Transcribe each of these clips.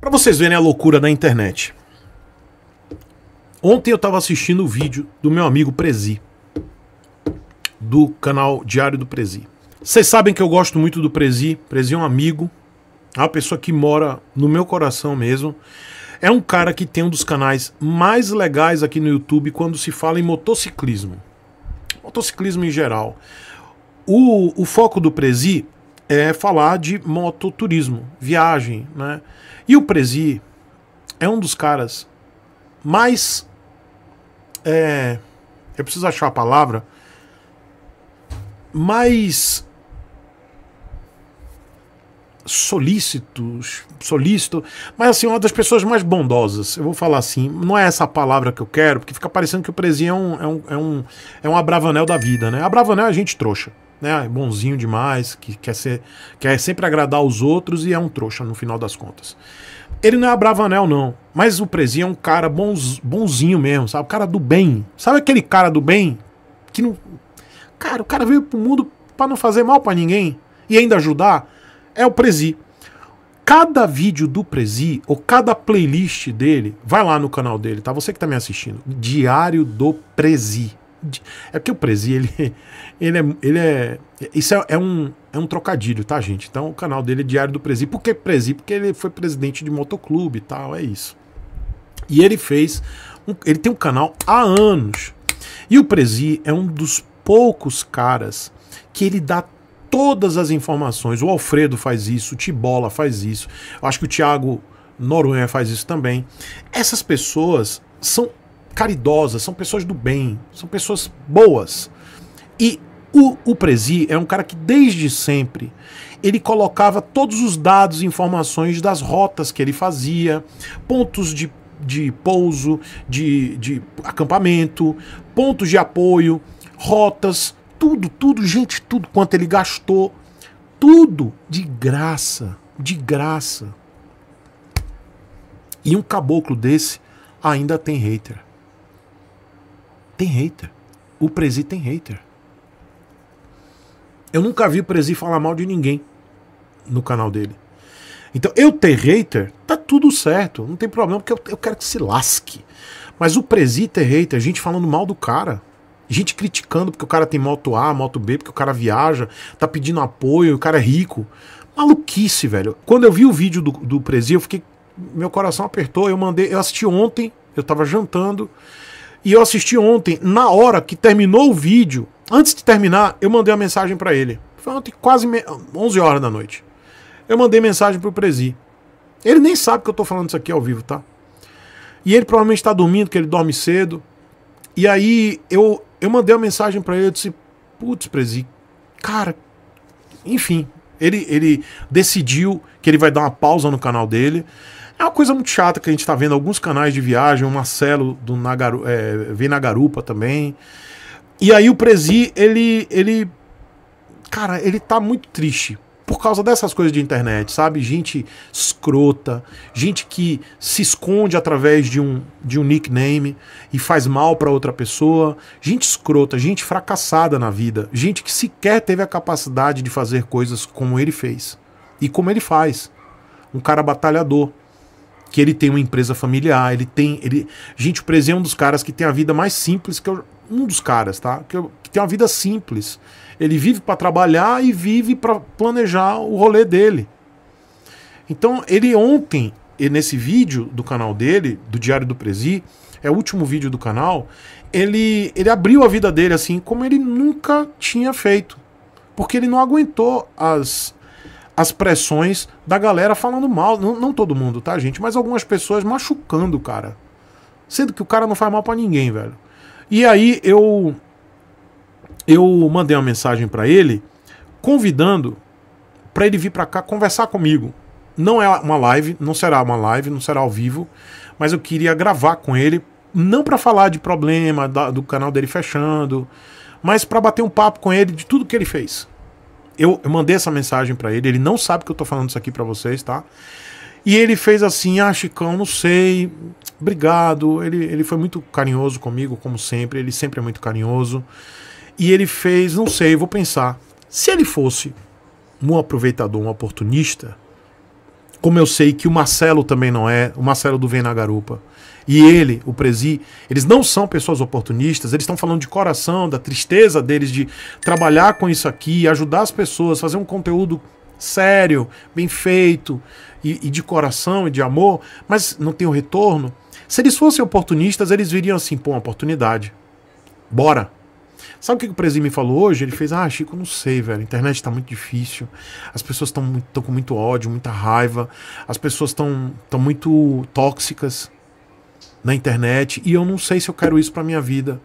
Para vocês verem a loucura da internet. Ontem eu estava assistindo o vídeo do meu amigo Prezi, do canal Diário do Prezi. Vocês sabem que eu gosto muito do Prezi. Prezi é um amigo, é uma pessoa que mora no meu coração mesmo. É um cara que tem um dos canais mais legais aqui no YouTube quando se fala em motociclismo. Motociclismo em geral. O, o foco do Prezi é falar de mototurismo, viagem, né? E o Prezi é um dos caras mais. É, eu preciso achar a palavra. Mais solícitos, solícito, mas assim, uma das pessoas mais bondosas. Eu vou falar assim, não é essa a palavra que eu quero, porque fica parecendo que o Prezi é um, é um, é um, é um abravanel da vida, né? Abravanel é a gente trouxa né, é bonzinho demais, que quer, ser, quer sempre agradar os outros e é um trouxa no final das contas. Ele não é anel não. Mas o Prezi é um cara bons, bonzinho mesmo, sabe? O cara do bem. Sabe aquele cara do bem? Que não. Cara, o cara veio pro mundo para não fazer mal para ninguém e ainda ajudar. É o Prezi. Cada vídeo do Prezi, ou cada playlist dele, vai lá no canal dele, tá? Você que tá me assistindo. Diário do Prezi. É porque o Prezi, ele, ele, é, ele é. Isso é, é, um, é um trocadilho, tá, gente? Então o canal dele é Diário do Prezi. Por que Prezi? Porque ele foi presidente de motoclube e tal, é isso. E ele fez. Um, ele tem um canal há anos. E o Prezi é um dos poucos caras que ele dá todas as informações. O Alfredo faz isso, o Tibola faz isso. Eu acho que o Thiago Noronha faz isso também. Essas pessoas são caridosas, são pessoas do bem, são pessoas boas. E o, o Prezi é um cara que desde sempre ele colocava todos os dados e informações das rotas que ele fazia, pontos de, de pouso, de, de acampamento, pontos de apoio, rotas, tudo, tudo, gente, tudo quanto ele gastou, tudo de graça, de graça. E um caboclo desse ainda tem hater tem hater. O Prezi tem hater. Eu nunca vi o Prezi falar mal de ninguém no canal dele. Então, eu ter hater, tá tudo certo. Não tem problema, porque eu, eu quero que se lasque. Mas o Prezi ter hater, gente falando mal do cara. Gente criticando porque o cara tem moto A, moto B, porque o cara viaja, tá pedindo apoio, o cara é rico. Maluquice, velho. Quando eu vi o vídeo do, do Prezi, eu fiquei. Meu coração apertou, eu mandei. Eu assisti ontem, eu tava jantando. E eu assisti ontem, na hora que terminou o vídeo, antes de terminar, eu mandei uma mensagem para ele. Foi ontem, quase 11 horas da noite. Eu mandei mensagem pro Prezi. Ele nem sabe que eu tô falando isso aqui ao vivo, tá? E ele provavelmente está dormindo, que ele dorme cedo. E aí eu, eu mandei uma mensagem para ele, eu disse, putz, Prezi, cara, enfim, ele, ele decidiu que ele vai dar uma pausa no canal dele. É uma coisa muito chata que a gente está vendo alguns canais de viagem, o Marcelo do Nagaru, é, vem na garupa também. E aí o Prezi, ele, ele. Cara, ele tá muito triste por causa dessas coisas de internet, sabe? Gente escrota, gente que se esconde através de um, de um nickname e faz mal para outra pessoa, gente escrota, gente fracassada na vida, gente que sequer teve a capacidade de fazer coisas como ele fez e como ele faz. Um cara batalhador, que ele tem uma empresa familiar, ele tem. ele Gente, o Prezi é um dos caras que tem a vida mais simples que eu. É um dos caras, tá? Que, eu, é que tem uma vida simples. Ele vive para trabalhar e vive para planejar o rolê dele. Então, ele ontem, nesse vídeo do canal dele, do Diário do Prezi, é o último vídeo do canal, ele, ele abriu a vida dele assim como ele nunca tinha feito. Porque ele não aguentou as, as pressões da galera falando mal. Não, não, todo mundo, tá, gente? Mas algumas pessoas machucando o cara. Sendo que o cara não faz mal para ninguém, velho. E aí eu. Eu mandei uma mensagem para ele, convidando para ele vir para cá conversar comigo. Não é uma live, não será uma live, não será ao vivo, mas eu queria gravar com ele, não para falar de problema da, do canal dele fechando, mas para bater um papo com ele de tudo que ele fez. Eu, eu mandei essa mensagem para ele, ele não sabe que eu tô falando isso aqui para vocês, tá? E ele fez assim: Ah, Chicão, não sei, obrigado. Ele, ele foi muito carinhoso comigo, como sempre. Ele sempre é muito carinhoso. E ele fez: Não sei, vou pensar. Se ele fosse um aproveitador, um oportunista, como eu sei que o Marcelo também não é, o Marcelo do Vem na Garupa, e ele, o Prezi, eles não são pessoas oportunistas, eles estão falando de coração, da tristeza deles de trabalhar com isso aqui, ajudar as pessoas, fazer um conteúdo sério, bem feito e, e de coração e de amor, mas não tem o retorno. Se eles fossem oportunistas, eles viriam assim, pô, uma oportunidade. Bora. Sabe o que o Prezi me falou hoje? Ele fez, ah, Chico, não sei, velho. A internet tá muito difícil. As pessoas estão com muito ódio, muita raiva. As pessoas estão muito tóxicas na internet e eu não sei se eu quero isso para minha vida.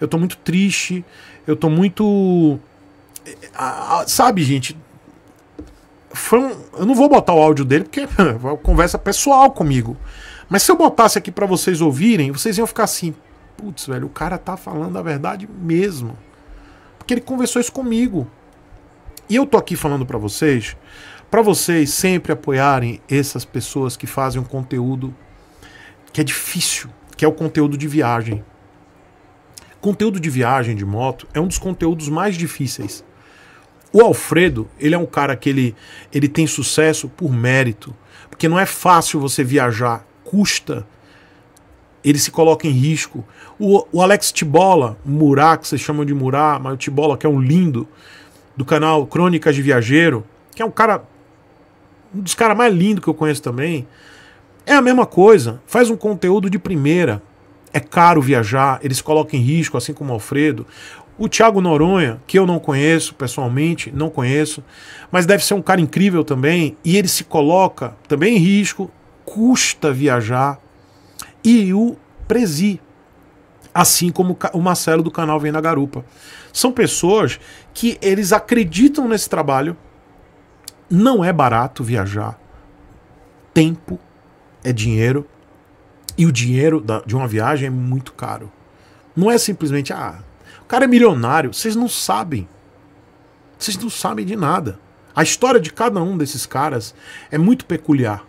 Eu tô muito triste, eu tô muito eh, sabe, gente, foi um, eu não vou botar o áudio dele porque é uma conversa pessoal comigo. Mas se eu botasse aqui para vocês ouvirem, vocês iam ficar assim, putz, velho, o cara tá falando a verdade mesmo. Porque ele conversou isso comigo. E eu tô aqui falando para vocês, para vocês sempre apoiarem essas pessoas que fazem um conteúdo que é difícil, que é o conteúdo de viagem. Conteúdo de viagem de moto é um dos conteúdos mais difíceis. O Alfredo, ele é um cara que ele, ele tem sucesso por mérito, porque não é fácil você viajar, custa, ele se coloca em risco. O, o Alex Tibola, Murá, que vocês chamam de Murá, mas o Tibola, que é um lindo, do canal Crônicas de Viajeiro, que é um cara, um dos caras mais lindos que eu conheço também, é a mesma coisa. Faz um conteúdo de primeira. É caro viajar, eles colocam em risco, assim como o Alfredo. O Thiago Noronha, que eu não conheço pessoalmente, não conheço, mas deve ser um cara incrível também, e ele se coloca também em risco, custa viajar. E o Prezi, assim como o Marcelo do canal Vem na Garupa. São pessoas que eles acreditam nesse trabalho. Não é barato viajar. Tempo é dinheiro. E o dinheiro da, de uma viagem é muito caro. Não é simplesmente, ah, o cara é milionário. Vocês não sabem. Vocês não sabem de nada. A história de cada um desses caras é muito peculiar.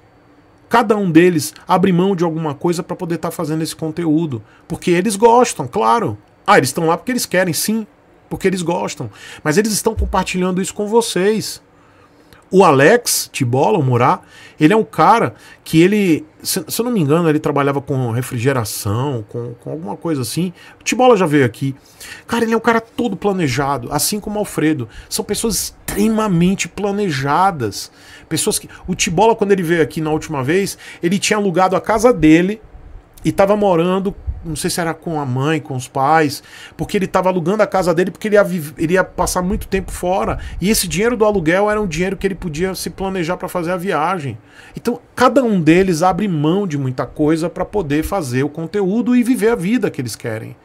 Cada um deles abre mão de alguma coisa para poder estar tá fazendo esse conteúdo. Porque eles gostam, claro. Ah, eles estão lá porque eles querem, sim. Porque eles gostam. Mas eles estão compartilhando isso com vocês. O Alex Tibola, o Murá, ele é um cara que ele, se, se eu não me engano, ele trabalhava com refrigeração, com, com alguma coisa assim. O Tibola já veio aqui. Cara, ele é um cara todo planejado, assim como o Alfredo. São pessoas extremamente planejadas. Pessoas que. O Tibola, quando ele veio aqui na última vez, ele tinha alugado a casa dele e estava morando, não sei se era com a mãe, com os pais, porque ele estava alugando a casa dele porque ele ia, ele ia, passar muito tempo fora. E esse dinheiro do aluguel era um dinheiro que ele podia se planejar para fazer a viagem. Então, cada um deles abre mão de muita coisa para poder fazer o conteúdo e viver a vida que eles querem.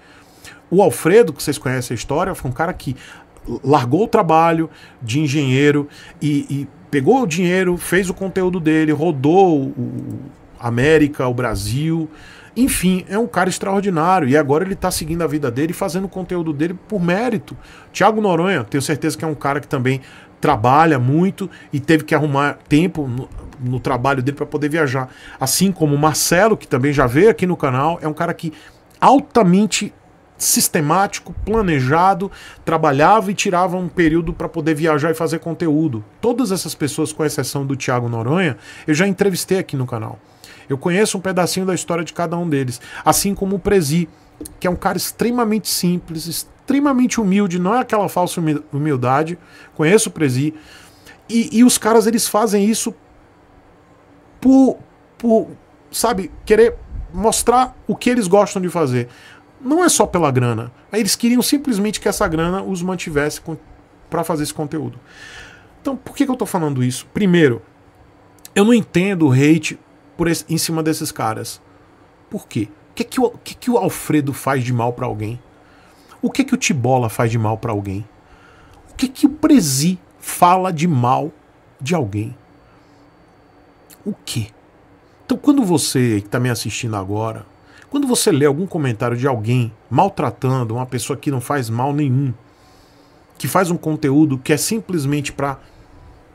O Alfredo, que vocês conhecem a história, foi um cara que largou o trabalho de engenheiro e, e pegou o dinheiro, fez o conteúdo dele, rodou o América, o Brasil. Enfim, é um cara extraordinário e agora ele está seguindo a vida dele e fazendo o conteúdo dele por mérito. Tiago Noronha, tenho certeza que é um cara que também trabalha muito e teve que arrumar tempo no, no trabalho dele para poder viajar. Assim como o Marcelo, que também já veio aqui no canal, é um cara que altamente sistemático, planejado, trabalhava e tirava um período para poder viajar e fazer conteúdo. Todas essas pessoas, com exceção do Tiago Noronha, eu já entrevistei aqui no canal. Eu conheço um pedacinho da história de cada um deles. Assim como o Prezi, que é um cara extremamente simples, extremamente humilde, não é aquela falsa humildade. Conheço o Prezi. E, e os caras, eles fazem isso por, por, sabe, querer mostrar o que eles gostam de fazer. Não é só pela grana. Eles queriam simplesmente que essa grana os mantivesse para fazer esse conteúdo. Então, por que, que eu estou falando isso? Primeiro, eu não entendo o hate por esse, em cima desses caras. Por quê? O que, é que, o, que, é que o Alfredo faz de mal para alguém? O que, é que o Tibola faz de mal para alguém? O que, que o Prezi fala de mal de alguém? O que? Então, quando você que está me assistindo agora, quando você lê algum comentário de alguém maltratando uma pessoa que não faz mal nenhum, que faz um conteúdo que é simplesmente para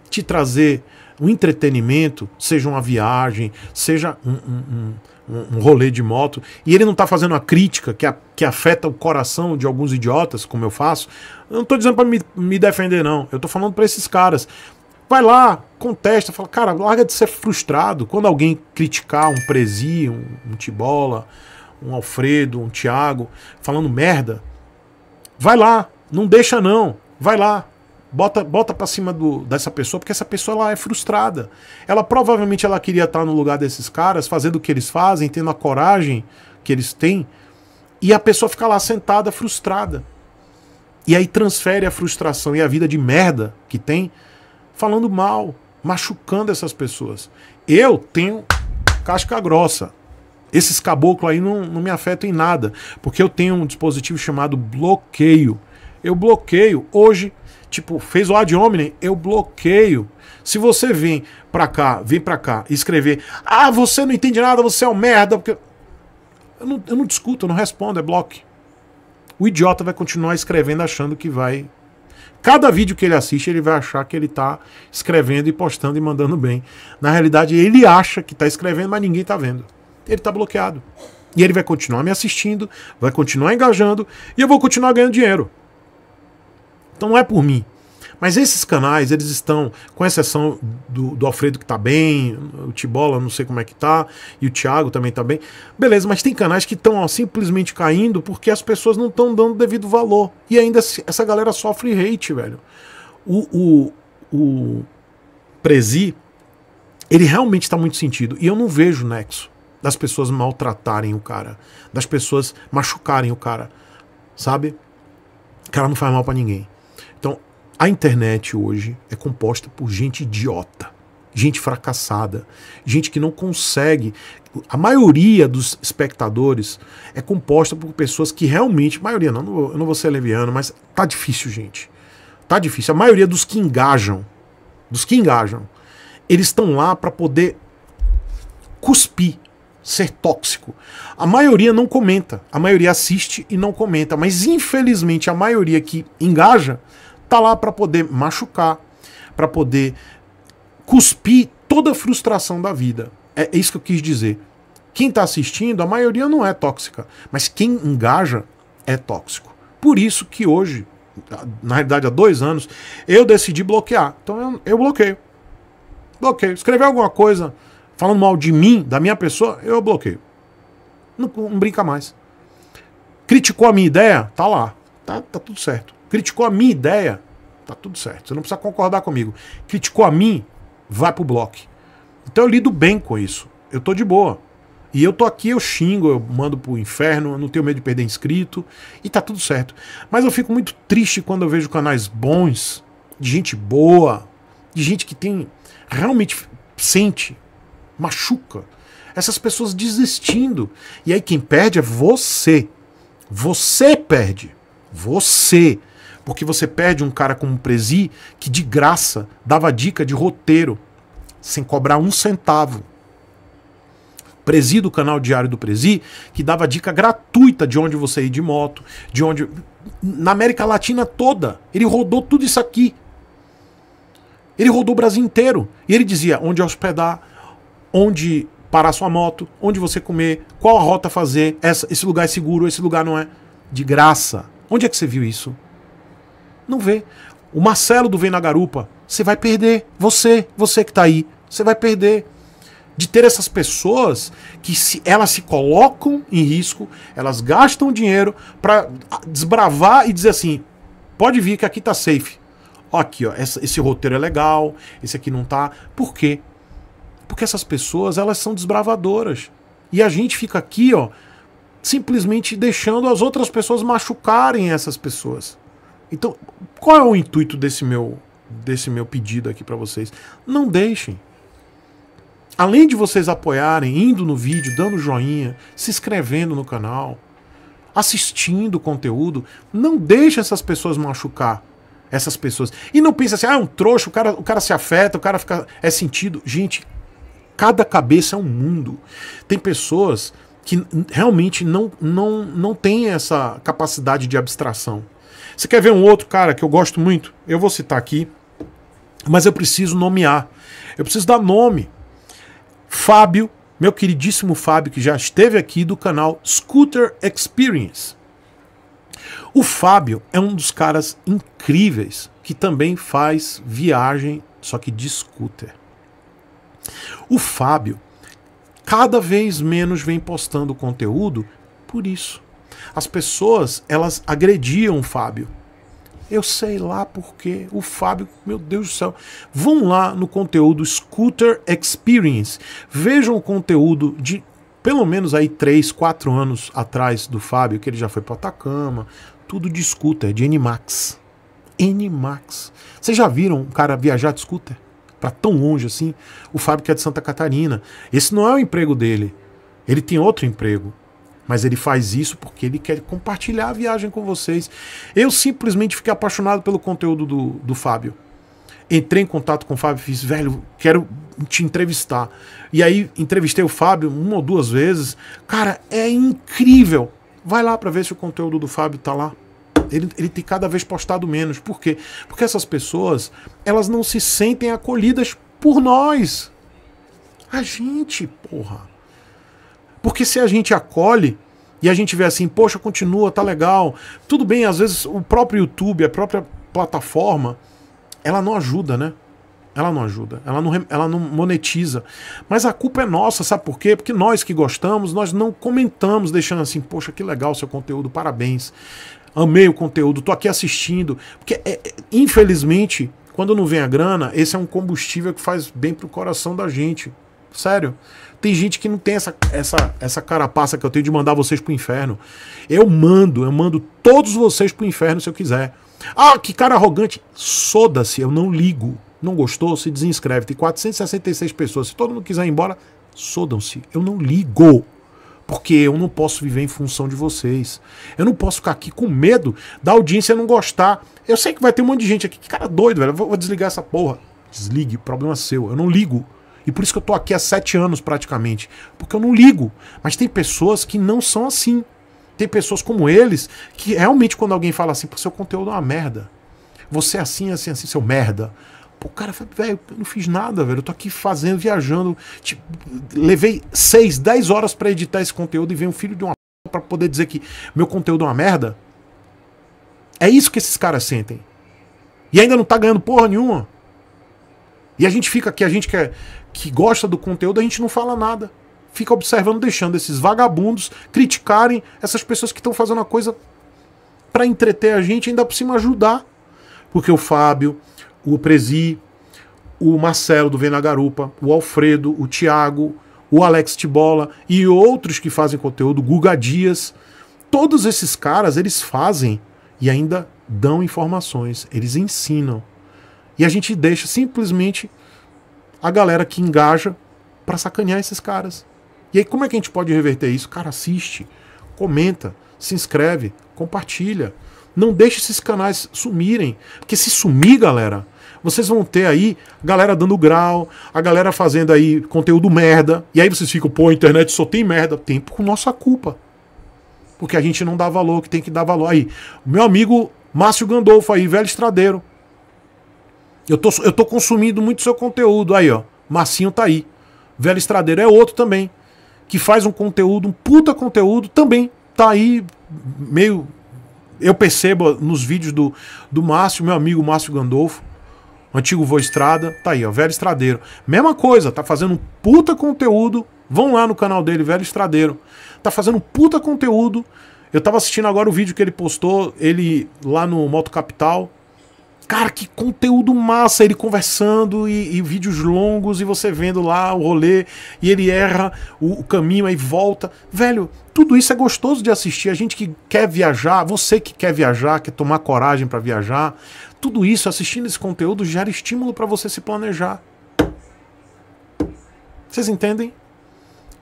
te trazer um entretenimento, seja uma viagem, seja um, um, um, um rolê de moto, e ele não está fazendo a crítica que, a, que afeta o coração de alguns idiotas, como eu faço, eu não estou dizendo para me, me defender, não. Eu estou falando para esses caras. Vai lá, contesta, fala, cara, larga de ser frustrado quando alguém criticar um Prezi, um, um Tibola, um Alfredo, um Tiago, falando merda. Vai lá, não deixa não, vai lá, Bota, bota para cima do, dessa pessoa, porque essa pessoa ela é frustrada. Ela provavelmente ela queria estar no lugar desses caras, fazendo o que eles fazem, tendo a coragem que eles têm, e a pessoa fica lá sentada frustrada. E aí transfere a frustração e a vida de merda que tem, falando mal, machucando essas pessoas. Eu tenho casca grossa. Esses caboclos aí não, não me afetam em nada, porque eu tenho um dispositivo chamado bloqueio. Eu bloqueio. Hoje tipo, fez o ad hominem, eu bloqueio. Se você vir pra cá, vir pra cá e escrever, ah, você não entende nada, você é um merda, porque. Eu não, eu não discuto, eu não respondo, é bloco. O idiota vai continuar escrevendo achando que vai. Cada vídeo que ele assiste, ele vai achar que ele tá escrevendo e postando e mandando bem. Na realidade, ele acha que tá escrevendo, mas ninguém tá vendo. Ele tá bloqueado. E ele vai continuar me assistindo, vai continuar engajando e eu vou continuar ganhando dinheiro. Então não é por mim. Mas esses canais, eles estão, com exceção do, do Alfredo que está bem, o Tibola, não sei como é que tá, e o Thiago também está bem. Beleza, mas tem canais que estão simplesmente caindo porque as pessoas não estão dando devido valor. E ainda essa galera sofre hate, velho. O, o, o Prezi, ele realmente está muito sentido. E eu não vejo nexo das pessoas maltratarem o cara, das pessoas machucarem o cara, sabe? O cara não faz mal para ninguém. A internet hoje é composta por gente idiota, gente fracassada, gente que não consegue. A maioria dos espectadores é composta por pessoas que realmente, maioria não, eu não vou ser leviano, mas tá difícil, gente. Tá difícil. A maioria dos que engajam, dos que engajam, eles estão lá para poder cuspir, ser tóxico. A maioria não comenta, a maioria assiste e não comenta, mas infelizmente a maioria que engaja tá lá para poder machucar, para poder cuspir toda a frustração da vida. É, é isso que eu quis dizer. Quem está assistindo, a maioria não é tóxica, mas quem engaja é tóxico. Por isso que hoje, na realidade há dois anos, eu decidi bloquear. Então eu, eu bloqueio. Bloqueio. Escrever alguma coisa falando mal de mim, da minha pessoa, eu bloqueio. Não, não brinca mais. Criticou a minha ideia? Tá lá. Tá, tá tudo certo. Criticou a minha ideia, tá tudo certo. Você não precisa concordar comigo. Criticou a mim, vai pro bloco. Então eu lido bem com isso. Eu tô de boa. E eu tô aqui, eu xingo, eu mando pro inferno, eu não tenho medo de perder inscrito, e tá tudo certo. Mas eu fico muito triste quando eu vejo canais bons, de gente boa, de gente que tem realmente sente, machuca. Essas pessoas desistindo. E aí quem perde é você. Você perde. Você porque você perde um cara como o Prezi que de graça dava dica de roteiro, sem cobrar um centavo. Presi do canal Diário do Prezi, que dava dica gratuita de onde você ir de moto, de onde. Na América Latina toda. Ele rodou tudo isso aqui. Ele rodou o Brasil inteiro. E ele dizia onde hospedar, onde parar sua moto, onde você comer, qual a rota fazer, essa, esse lugar é seguro, esse lugar não é. De graça. Onde é que você viu isso? Não vê. O Marcelo do Vem na Garupa, você vai perder. Você, você que está aí, você vai perder. De ter essas pessoas que se, elas se colocam em risco, elas gastam dinheiro para desbravar e dizer assim: pode vir que aqui tá safe. Ó, aqui, ó, esse, esse roteiro é legal, esse aqui não tá. Por quê? Porque essas pessoas, elas são desbravadoras. E a gente fica aqui, ó, simplesmente deixando as outras pessoas machucarem essas pessoas. Então, qual é o intuito desse meu desse meu pedido aqui para vocês? Não deixem. Além de vocês apoiarem, indo no vídeo, dando joinha, se inscrevendo no canal, assistindo o conteúdo, não deixe essas pessoas machucar essas pessoas. E não pense assim, ah, é um trouxa, o cara, o cara se afeta, o cara fica. É sentido. Gente, cada cabeça é um mundo. Tem pessoas que realmente não, não, não têm essa capacidade de abstração. Você quer ver um outro cara que eu gosto muito? Eu vou citar aqui, mas eu preciso nomear. Eu preciso dar nome. Fábio, meu queridíssimo Fábio, que já esteve aqui do canal Scooter Experience. O Fábio é um dos caras incríveis que também faz viagem, só que de scooter. O Fábio cada vez menos vem postando conteúdo por isso. As pessoas, elas agrediam o Fábio. Eu sei lá porque o Fábio, meu Deus do céu. Vão lá no conteúdo Scooter Experience. Vejam o conteúdo de pelo menos aí 3, 4 anos atrás do Fábio, que ele já foi para Atacama, tudo de scooter, de N-Max. N-Max. Vocês já viram um cara viajar de scooter? Para tão longe assim? O Fábio que é de Santa Catarina. Esse não é o emprego dele. Ele tem outro emprego. Mas ele faz isso porque ele quer compartilhar a viagem com vocês. Eu simplesmente fiquei apaixonado pelo conteúdo do, do Fábio. Entrei em contato com o Fábio e fiz, velho, quero te entrevistar. E aí entrevistei o Fábio uma ou duas vezes. Cara, é incrível. Vai lá para ver se o conteúdo do Fábio tá lá. Ele, ele, tem cada vez postado menos. Por quê? Porque essas pessoas, elas não se sentem acolhidas por nós. A gente, porra. Porque se a gente acolhe e a gente vê assim, poxa, continua, tá legal. Tudo bem, às vezes o próprio YouTube, a própria plataforma, ela não ajuda, né? Ela não ajuda, ela não, ela não monetiza. Mas a culpa é nossa, sabe por quê? Porque nós que gostamos, nós não comentamos, deixando assim, poxa, que legal seu conteúdo, parabéns. Amei o conteúdo, tô aqui assistindo. Porque, é, é infelizmente, quando não vem a grana, esse é um combustível que faz bem pro coração da gente. Sério. Tem gente que não tem essa, essa, essa carapaça que eu tenho de mandar vocês pro inferno. Eu mando, eu mando todos vocês pro inferno se eu quiser. Ah, que cara arrogante. Soda-se, eu não ligo. Não gostou? Se desinscreve. Tem 466 pessoas. Se todo mundo quiser ir embora, sodam-se. Eu não ligo. Porque eu não posso viver em função de vocês. Eu não posso ficar aqui com medo da audiência não gostar. Eu sei que vai ter um monte de gente aqui. Que cara doido, velho. Eu vou desligar essa porra. Desligue, problema seu. Eu não ligo. E por isso que eu tô aqui há sete anos praticamente. Porque eu não ligo. Mas tem pessoas que não são assim. Tem pessoas como eles que realmente, quando alguém fala assim, pô, seu conteúdo é uma merda. Você é assim, assim, assim, seu merda. Pô, cara, velho, eu não fiz nada, velho. Eu tô aqui fazendo, viajando. Tipo, levei seis, dez horas para editar esse conteúdo e vem um filho de uma para poder dizer que meu conteúdo é uma merda. É isso que esses caras sentem. E ainda não tá ganhando porra nenhuma. E a gente fica aqui, a gente que é, que gosta do conteúdo, a gente não fala nada. Fica observando, deixando esses vagabundos criticarem essas pessoas que estão fazendo a coisa para entreter a gente, ainda por cima ajudar. Porque o Fábio, o Prezi, o Marcelo do Vem na Garupa, o Alfredo, o Thiago o Alex Tibola e outros que fazem conteúdo, Guga Dias, todos esses caras, eles fazem e ainda dão informações, eles ensinam. E a gente deixa simplesmente a galera que engaja para sacanear esses caras. E aí, como é que a gente pode reverter isso? Cara, assiste, comenta, se inscreve, compartilha. Não deixe esses canais sumirem. Porque se sumir, galera, vocês vão ter aí galera dando grau, a galera fazendo aí conteúdo merda. E aí vocês ficam, pô, a internet só tem merda. tempo com nossa culpa. Porque a gente não dá valor, que tem que dar valor. Aí, meu amigo Márcio Gandolfo aí, velho estradeiro. Eu tô, eu tô consumindo muito seu conteúdo. Aí, ó. Massinho tá aí. Velho Estradeiro é outro também. Que faz um conteúdo, um puta conteúdo também. Tá aí, meio. Eu percebo nos vídeos do, do Márcio, meu amigo Márcio Gandolfo. Antigo Vô Estrada, tá aí, ó, Velho Estradeiro. Mesma coisa, tá fazendo um puta conteúdo. Vão lá no canal dele, Velho Estradeiro. Tá fazendo um puta conteúdo. Eu tava assistindo agora o vídeo que ele postou, ele lá no Moto Capital, Cara, que conteúdo massa! Ele conversando e, e, vídeos longos e você vendo lá o rolê e ele erra o, o, caminho aí volta. Velho, tudo isso é gostoso de assistir. A gente que quer viajar, você que quer viajar, quer tomar coragem para viajar, tudo isso assistindo esse conteúdo gera estímulo para você se planejar. Vocês entendem?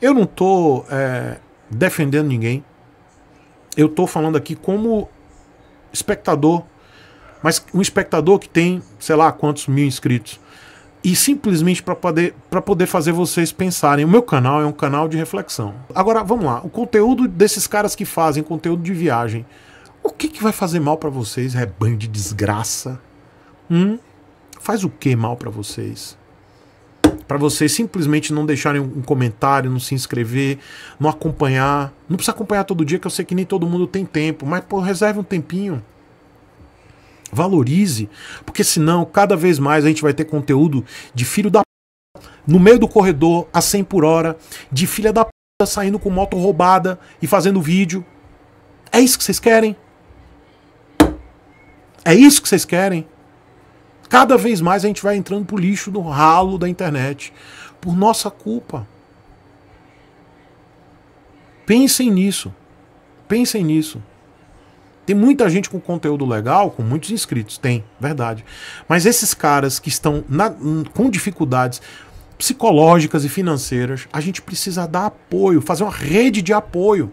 Eu não tô é, defendendo ninguém. Eu tô falando aqui como espectador mas um espectador que tem, sei lá, quantos mil inscritos. E simplesmente para poder, pra poder fazer vocês pensarem. O meu canal é um canal de reflexão. Agora, vamos lá. O conteúdo desses caras que fazem conteúdo de viagem. O que, que vai fazer mal para vocês, rebanho é de desgraça? Hum? Faz o que mal para vocês? para vocês simplesmente não deixarem um comentário, não se inscrever, não acompanhar. Não precisa acompanhar todo dia, que eu sei que nem todo mundo tem tempo, mas pô, reserve um tempinho. Valorize, porque senão cada vez mais a gente vai ter conteúdo de filho da p... no meio do corredor a 100 por hora, de filha da p... saindo com moto roubada e fazendo vídeo. É isso que vocês querem? É isso que vocês querem? Cada vez mais a gente vai entrando pro lixo do ralo da internet por nossa culpa. Pensem nisso. Pensem nisso. Tem muita gente com conteúdo legal, com muitos inscritos, tem, verdade. Mas esses caras que estão na, com dificuldades psicológicas e financeiras, a gente precisa dar apoio, fazer uma rede de apoio.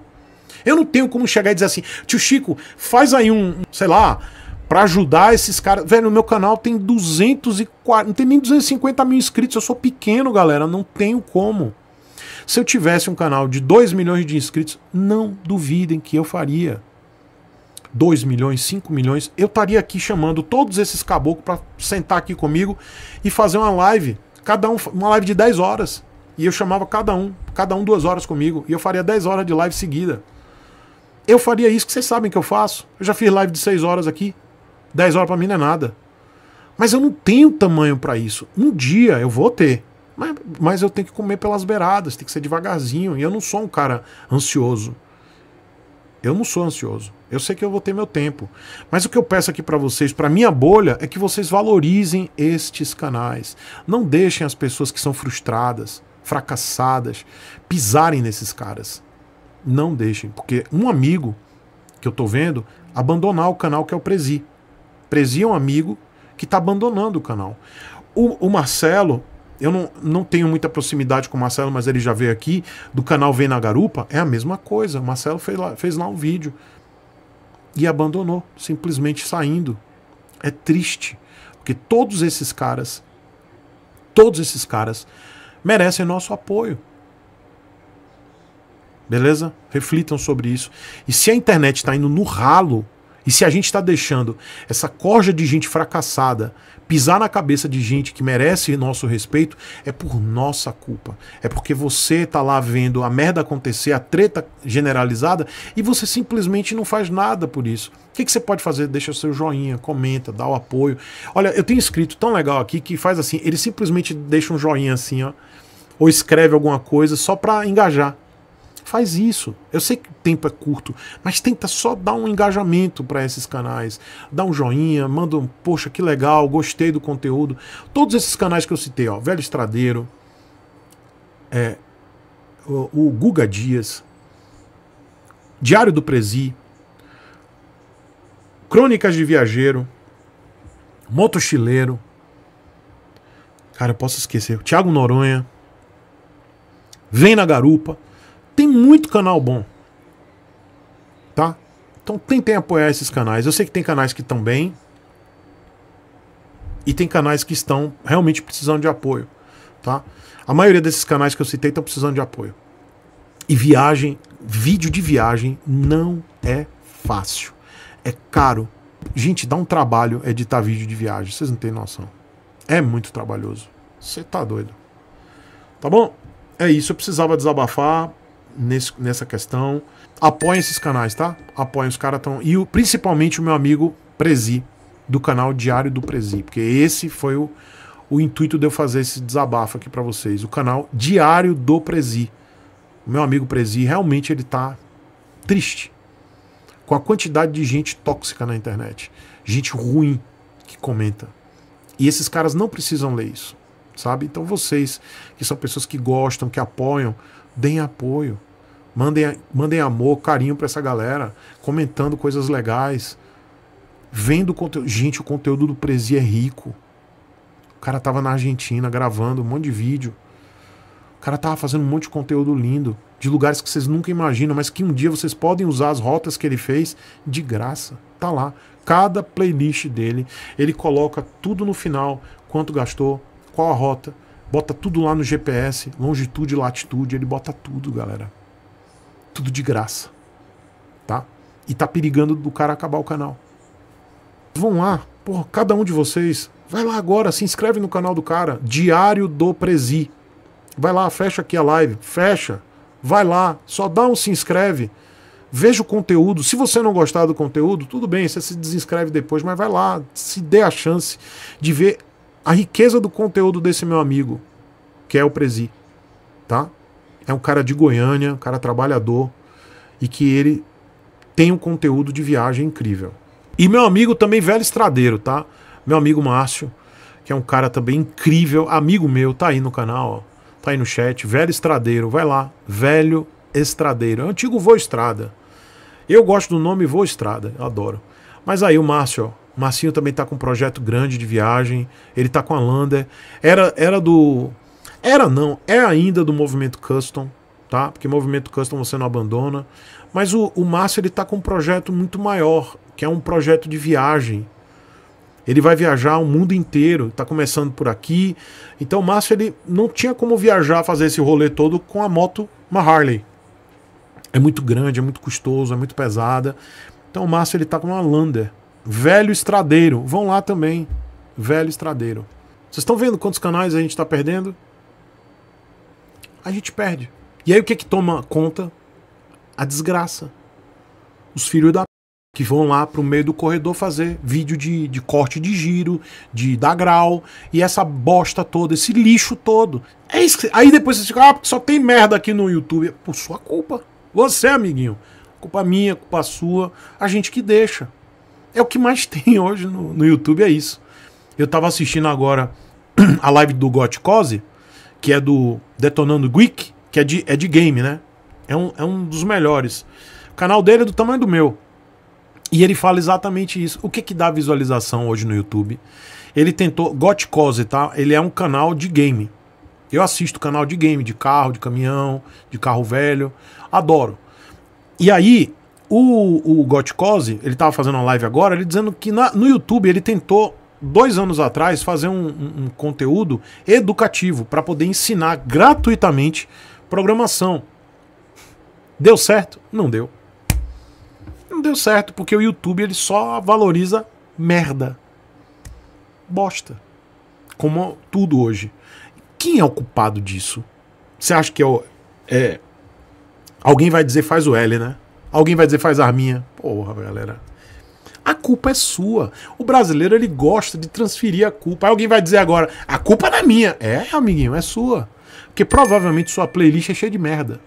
Eu não tenho como chegar e dizer assim, tio Chico, faz aí um, sei lá, para ajudar esses caras. Velho, no meu canal tem 240, não tem nem 250 mil inscritos, eu sou pequeno, galera, não tenho como. Se eu tivesse um canal de 2 milhões de inscritos, não duvidem que eu faria. 2 milhões, 5 milhões, eu estaria aqui chamando todos esses caboclos para sentar aqui comigo e fazer uma live, cada um, uma live de 10 horas. E eu chamava cada um, cada um duas horas comigo, e eu faria 10 horas de live seguida. Eu faria isso que vocês sabem que eu faço. Eu já fiz live de 6 horas aqui. 10 horas para mim não é nada. Mas eu não tenho tamanho para isso. Um dia eu vou ter. Mas, mas eu tenho que comer pelas beiradas, tem que ser devagarzinho. E eu não sou um cara ansioso. Eu não sou ansioso. Eu sei que eu vou ter meu tempo. Mas o que eu peço aqui para vocês, para minha bolha, é que vocês valorizem estes canais. Não deixem as pessoas que são frustradas, fracassadas, pisarem nesses caras. Não deixem, porque um amigo que eu tô vendo abandonar o canal que é o Prezi. Prezi é um amigo que tá abandonando o canal. O, o Marcelo, eu não, não tenho muita proximidade com o Marcelo, mas ele já veio aqui, do canal Vem na Garupa, é a mesma coisa. O Marcelo fez lá, fez lá um vídeo e abandonou, simplesmente saindo. É triste, porque todos esses caras, todos esses caras merecem nosso apoio. Beleza? Reflitam sobre isso. E se a internet está indo no ralo, e se a gente está deixando essa corja de gente fracassada pisar na cabeça de gente que merece nosso respeito, é por nossa culpa. É porque você tá lá vendo a merda acontecer, a treta generalizada, e você simplesmente não faz nada por isso. O que, que você pode fazer? Deixa o seu joinha, comenta, dá o apoio. Olha, eu tenho escrito tão legal aqui que faz assim, ele simplesmente deixa um joinha assim, ó, ou escreve alguma coisa só para engajar. Faz isso. Eu sei que o tempo é curto, mas tenta só dar um engajamento para esses canais. Dá um joinha, manda um, poxa, que legal, gostei do conteúdo. Todos esses canais que eu citei, ó, Velho Estradeiro, é, o, o Guga Dias, Diário do Presi Crônicas de Viajeiro, Moto Chileiro, cara, eu posso esquecer, Tiago Noronha, Vem na Garupa. Tem muito canal bom. Tá? Então tentem apoiar esses canais. Eu sei que tem canais que estão bem. E tem canais que estão realmente precisando de apoio. Tá? A maioria desses canais que eu citei estão precisando de apoio. E viagem, vídeo de viagem não é fácil. É caro. Gente, dá um trabalho editar vídeo de viagem, vocês não têm noção. É muito trabalhoso. Você tá doido. Tá bom? É isso, eu precisava desabafar nesse, nessa questão. Apoiem esses canais, tá? Apoiem, os caras tão E o, principalmente o meu amigo Prezi, do canal Diário do Prezi, porque esse foi o, o intuito de eu fazer esse desabafo aqui para vocês. O canal Diário do Prezi. O meu amigo Prezi, realmente ele tá triste com a quantidade de gente tóxica na internet, gente ruim que comenta. E esses caras não precisam ler isso, sabe? Então vocês, que são pessoas que gostam, que apoiam, deem apoio. Mandem, mandem amor, carinho para essa galera, comentando coisas legais, vendo conteúdo. Gente, o conteúdo do Prezi é rico. O cara tava na Argentina gravando um monte de vídeo. O cara tava fazendo um monte de conteúdo lindo, de lugares que vocês nunca imaginam, mas que um dia vocês podem usar as rotas que ele fez de graça. Tá lá. Cada playlist dele, ele coloca tudo no final, quanto gastou, qual a rota, bota tudo lá no GPS, longitude, latitude, ele bota tudo, galera tudo de graça. Tá? E tá perigando do cara acabar o canal. Vão lá, porra, cada um de vocês, vai lá agora, se inscreve no canal do cara, Diário do Prezi. Vai lá, fecha aqui a live, fecha, vai lá, só dá um se inscreve, veja o conteúdo. Se você não gostar do conteúdo, tudo bem, você se desinscreve depois, mas vai lá, se dê a chance de ver a riqueza do conteúdo desse meu amigo, que é o Prezi, tá? é um cara de Goiânia, um cara trabalhador e que ele tem um conteúdo de viagem incrível. E meu amigo também velho estradeiro, tá? Meu amigo Márcio, que é um cara também incrível, amigo meu, tá aí no canal, ó, tá aí no chat, velho estradeiro, vai lá, velho estradeiro, antigo Voo Estrada. Eu gosto do nome Voo Estrada, adoro. Mas aí o Márcio, ó, Marcinho também tá com um projeto grande de viagem, ele tá com a Lander. Era, era do era não, é ainda do movimento custom, tá? Porque movimento custom você não abandona. Mas o, o Márcio ele tá com um projeto muito maior, que é um projeto de viagem. Ele vai viajar o mundo inteiro, tá começando por aqui. Então o Márcio ele não tinha como viajar, fazer esse rolê todo com a moto uma Harley. É muito grande, é muito custoso, é muito pesada. Então o Márcio ele tá com uma Lander. Velho Estradeiro, vão lá também. Velho Estradeiro. Vocês estão vendo quantos canais a gente está perdendo? a gente perde. E aí o que é que toma conta? A desgraça. Os filhos da p... que vão lá pro meio do corredor fazer vídeo de, de corte de giro, de dar grau, e essa bosta toda, esse lixo todo. É isso que... Aí depois você fica, ah, porque só tem merda aqui no YouTube. É por sua culpa. Você, amiguinho. Culpa minha, culpa sua. A gente que deixa. É o que mais tem hoje no, no YouTube, é isso. Eu tava assistindo agora a live do Gotcose que é do Detonando Geek, que é de, é de game, né? É um, é um dos melhores. O canal dele é do tamanho do meu. E ele fala exatamente isso. O que, que dá visualização hoje no YouTube? Ele tentou. Gotcose, tá? Ele é um canal de game. Eu assisto canal de game, de carro, de caminhão, de carro velho. Adoro. E aí, o, o Gotcose, ele tava fazendo uma live agora, ele dizendo que na, no YouTube ele tentou dois anos atrás, fazer um, um, um conteúdo educativo para poder ensinar gratuitamente programação. Deu certo? Não deu. Não deu certo porque o YouTube ele só valoriza merda. Bosta. Como tudo hoje. Quem é o culpado disso? Você acha que é, o, é Alguém vai dizer faz o L, né? Alguém vai dizer faz a arminha. Porra, galera a culpa é sua. O brasileiro ele gosta de transferir a culpa. Aí alguém vai dizer agora, a culpa não é minha. É, amiguinho, é sua. Porque provavelmente sua playlist é cheia de merda.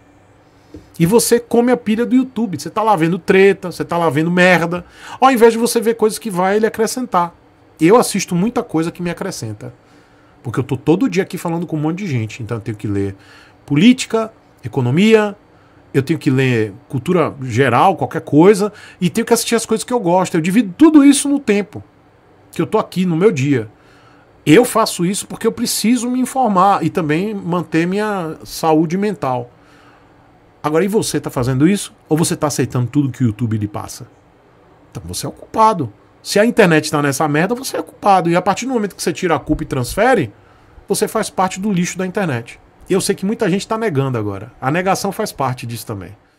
E você come a pilha do YouTube. Você tá lá vendo treta, você tá lá vendo merda. Ao invés de você ver coisas que vai ele acrescentar. Eu assisto muita coisa que me acrescenta. Porque eu tô todo dia aqui falando com um monte de gente. Então eu tenho que ler política, economia, eu tenho que ler cultura geral, qualquer coisa, e tenho que assistir as coisas que eu gosto. Eu divido tudo isso no tempo que eu tô aqui no meu dia. Eu faço isso porque eu preciso me informar e também manter minha saúde mental. Agora, e você está fazendo isso? Ou você está aceitando tudo que o YouTube lhe passa? Então você é o culpado. Se a internet está nessa merda, você é culpado. E a partir do momento que você tira a culpa e transfere, você faz parte do lixo da internet. E eu sei que muita gente está negando agora. A negação faz parte disso também.